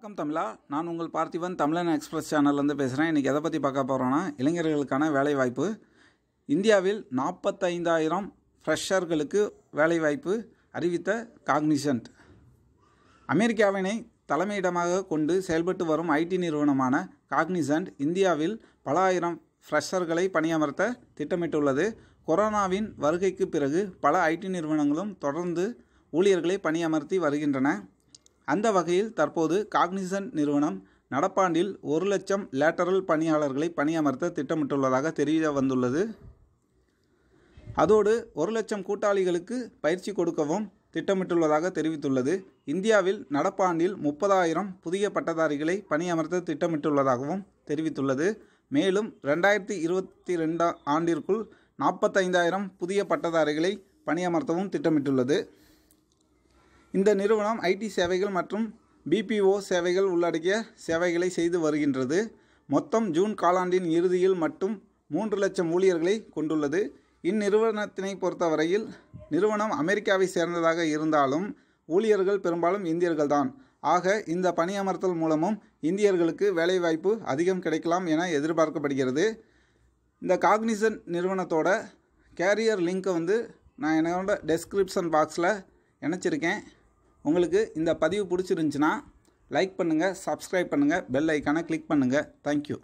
வணக்கம் தமிழா நான் உங்கள் பார்த்திபன் தமிழன் எக்ஸ்பிரஸ் சேனல்லேருந்து பேசுகிறேன் இன்றைக்கி எதை பற்றி பார்க்க போகிறோன்னா இளைஞர்களுக்கான வேலைவாய்ப்பு இந்தியாவில் நாற்பத்தைந்தாயிரம் ஃப்ரெஷர்களுக்கு வேலைவாய்ப்பு அறிவித்த காக்னிசன்ட் அமெரிக்காவினை தலைமையிடமாக கொண்டு செயல்பட்டு வரும் ஐடி நிறுவனமான காக்னிசன்ட் இந்தியாவில் பல ஆயிரம் ஃப்ரெஷர்களை பணியமர்த்த திட்டமிட்டுள்ளது கொரோனாவின் வருகைக்கு பிறகு பல ஐடி நிறுவனங்களும் தொடர்ந்து ஊழியர்களை பணியமர்த்தி வருகின்றன அந்த வகையில் தற்போது காக்னிசன் நிறுவனம் நடப்பாண்டில் ஒரு லட்சம் லேட்டரல் பணியாளர்களை பணியமர்த்த திட்டமிட்டுள்ளதாக தெரிய வந்துள்ளது அதோடு ஒரு லட்சம் கூட்டாளிகளுக்கு பயிற்சி கொடுக்கவும் திட்டமிட்டுள்ளதாக தெரிவித்துள்ளது இந்தியாவில் நடப்பாண்டில் முப்பதாயிரம் புதிய பட்டதாரிகளை பணியமர்த்த திட்டமிட்டுள்ளதாகவும் தெரிவித்துள்ளது மேலும் ரெண்டாயிரத்தி இருபத்தி ரெண்டாம் ஆண்டிற்குள் நாற்பத்தைந்தாயிரம் புதிய பட்டதாரிகளை பணியமர்த்தவும் திட்டமிட்டுள்ளது இந்த நிறுவனம் ஐடி சேவைகள் மற்றும் பிபிஓ சேவைகள் உள்ளடக்கிய சேவைகளை செய்து வருகின்றது மொத்தம் ஜூன் காலாண்டின் இறுதியில் மட்டும் மூன்று லட்சம் ஊழியர்களை கொண்டுள்ளது இந்நிறுவனத்தினை பொறுத்தவரையில் நிறுவனம் அமெரிக்காவை சேர்ந்ததாக இருந்தாலும் ஊழியர்கள் பெரும்பாலும் இந்தியர்கள்தான் ஆக இந்த பணியமர்த்தல் மூலமும் இந்தியர்களுக்கு வேலைவாய்ப்பு அதிகம் கிடைக்கலாம் என எதிர்பார்க்கப்படுகிறது இந்த காக்னிசன் நிறுவனத்தோட கேரியர் லிங்க்கை வந்து நான் என்னோட டெஸ்கிரிப்ஷன் பாக்ஸில் இணைச்சிருக்கேன் உங்களுக்கு இந்த பதிவு பிடிச்சிருந்துச்சின்னா லைக் பண்ணுங்கள் சப்ஸ்கிரைப் பண்ணுங்கள் பெல் ஐக்கானை கிளிக் பண்ணுங்கள் தேங்க்யூ